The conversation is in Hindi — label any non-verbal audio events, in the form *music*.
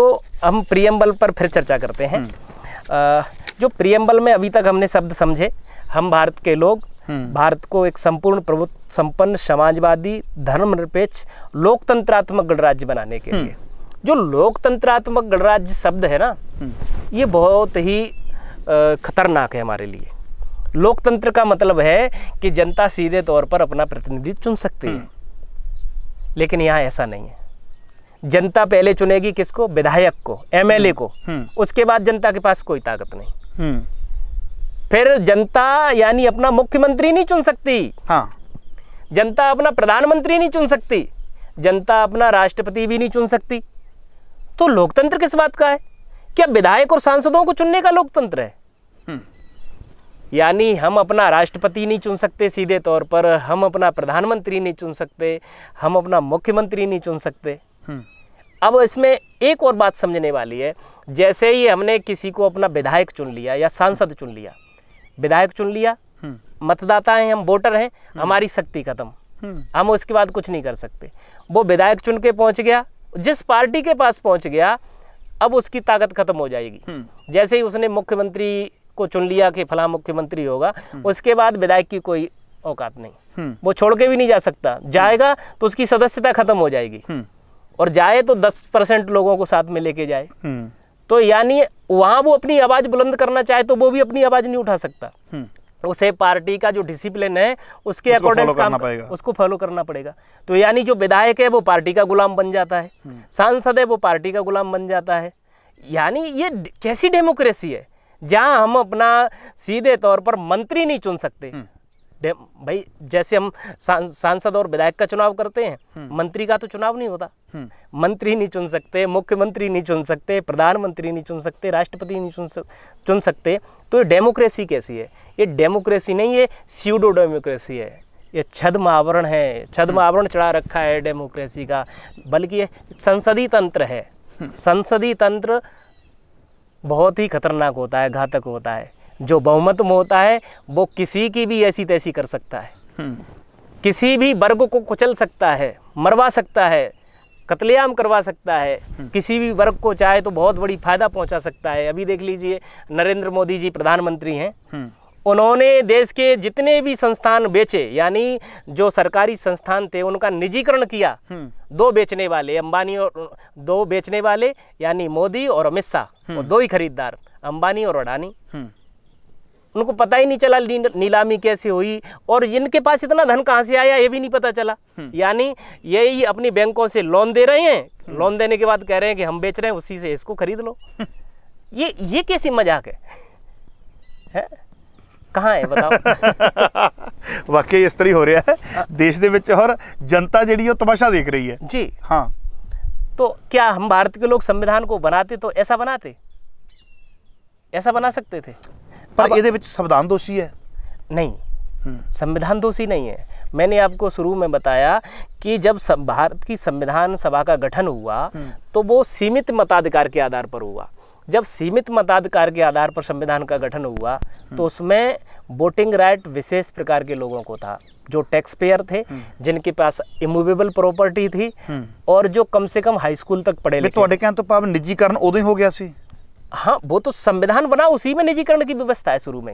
तो हम प्रियम्बल पर फिर चर्चा करते हैं हम्म। जो प्रियम्बल में अभी तक हमने शब्द समझे हम भारत के लोग हम्म। भारत को एक संपूर्ण प्रभुत्व संपन्न समाजवादी धर्मनिरपेक्ष लोकतंत्रात्मक गणराज्य बनाने के लिए हम्म। जो लोकतंत्रात्मक गणराज्य शब्द है ना ये बहुत ही खतरनाक है हमारे लिए लोकतंत्र का मतलब है कि जनता सीधे तौर पर अपना प्रतिनिधि चुन सकती है लेकिन यहाँ ऐसा नहीं है जनता पहले चुनेगी किसको विधायक को एमएलए हम्म, को हम्म। उसके बाद जनता के पास कोई ताकत नहीं हम्म। फिर जनता यानी अपना मुख्यमंत्री नहीं चुन सकती हाँ जनता अपना प्रधानमंत्री नहीं चुन सकती जनता अपना राष्ट्रपति भी नहीं चुन सकती तो लोकतंत्र किस बात का है क्या विधायक और सांसदों को चुनने का लोकतंत्र है यानी हम अपना राष्ट्रपति नहीं चुन सकते सीधे तौर पर हम अपना प्रधानमंत्री नहीं चुन सकते हम अपना मुख्यमंत्री नहीं चुन सकते अब इसमें एक और बात समझने वाली है जैसे ही हमने किसी को अपना विधायक चुन लिया या सांसद चुन लिया विधायक चुन लिया हम्म। मतदाता हैं हम वोटर हैं हम्म। हमारी शक्ति खत्म हम्म। हम उसके बाद कुछ नहीं कर सकते वो विधायक चुन के पहुंच गया जिस पार्टी के पास पहुंच गया अब उसकी ताकत खत्म हो जाएगी जैसे ही उसने मुख्यमंत्री को चुन लिया कि फला मुख्यमंत्री होगा उसके बाद विधायक की कोई औकात नहीं वो छोड़ के भी नहीं जा सकता जाएगा तो उसकी सदस्यता खत्म हो जाएगी और जाए तो दस परसेंट लोगों को साथ में लेके जाए हम्म। तो यानी वहाँ वो अपनी आवाज़ बुलंद करना चाहे तो वो भी अपनी आवाज़ नहीं उठा सकता हम्म। उसे पार्टी का जो डिसिप्लिन है उसके अकॉर्डिंग काम उसको फॉलो करना पड़ेगा तो यानी जो विधायक है वो पार्टी का गुलाम बन जाता है हम्म। सांसद है वो पार्टी का गुलाम बन जाता है यानी ये कैसी डेमोक्रेसी है जहाँ हम अपना सीधे तौर पर मंत्री नहीं चुन सकते भाई जैसे हम सांसद और विधायक का चुनाव करते हैं हम्म। मंत्री का तो चुनाव नहीं होता हम्म। मंत्री नहीं चुन सकते मुख्यमंत्री नहीं चुन सकते प्रधानमंत्री नहीं चुन सकते राष्ट्रपति नहीं चुन सक, चुन सकते तो ये डेमोक्रेसी कैसी है ये डेमोक्रेसी नहीं ये सीडो डेमोक्रेसी है ये छद्म आवरण है छद्म हम्म। आवरण चढ़ा रखा है डेमोक्रेसी का बल्कि ये संसदीय तंत्र है संसदीय तंत्र बहुत ही खतरनाक होता है घातक होता है जो बहुमत में होता है वो किसी की भी ऐसी तैसी कर सकता है हम्म। किसी भी वर्ग को कुचल सकता है मरवा सकता है कतलेआम करवा सकता है हम्म। किसी भी वर्ग को चाहे तो बहुत बड़ी फायदा पहुंचा सकता है अभी देख लीजिए नरेंद्र मोदी जी प्रधानमंत्री हैं हम्म। उन्होंने देश के जितने भी संस्थान बेचे यानी जो सरकारी संस्थान थे उनका निजीकरण किया दो बेचने वाले अंबानी और दो बेचने वाले यानी मोदी और अमित शाह दो ही खरीदार अंबानी और अडानी उनको पता ही नहीं चला नीलामी कैसे हुई और जिनके पास इतना धन कहाँ से आया ये भी नहीं पता चला हम्म। यानी यही अपनी बैंकों से लोन दे रहे हैं लोन देने के बाद कह रहे हैं कि हम बेच रहे हैं उसी से इसको खरीद लो *laughs* ये ये कैसी मजाक है, है? ਕਹਾਂ ਹੈ ਬਤਾਓ ਵਾਕਈ ਇਸ ਤਰ੍ਹਾਂ ਹੀ ਹੋ ਰਿਹਾ ਹੈ ਦੇਸ਼ और जनता जी तमाशा देख रही है जी हाँ तो क्या हम भारत के लोग संविधान को बनाते तो ऐसा बनाते ऐसा बना सकते थे पर ये संविधान दोषी है नहीं हम्म। संविधान दोषी नहीं है मैंने आपको शुरू में बताया कि जब भारत की संविधान सभा का गठन हुआ हम्म। तो वो सीमित मताधिकार के आधार पर हुआ जब सीमित मताधिकार के आधार पर संविधान का गठन हुआ हम्म। तो उसमें वोटिंग राइट विशेष प्रकार के लोगों को था जो टैक्स पेयर थे जिनके पास इमूवेबल प्रॉपर्टी थी और जो कम से कम हाई स्कूल तक पढ़े लिखे तो निजीकरण उदो ही हो गया सी हाँ वो तो संविधान बना उसी में निजीकरण की व्यवस्था है शुरू में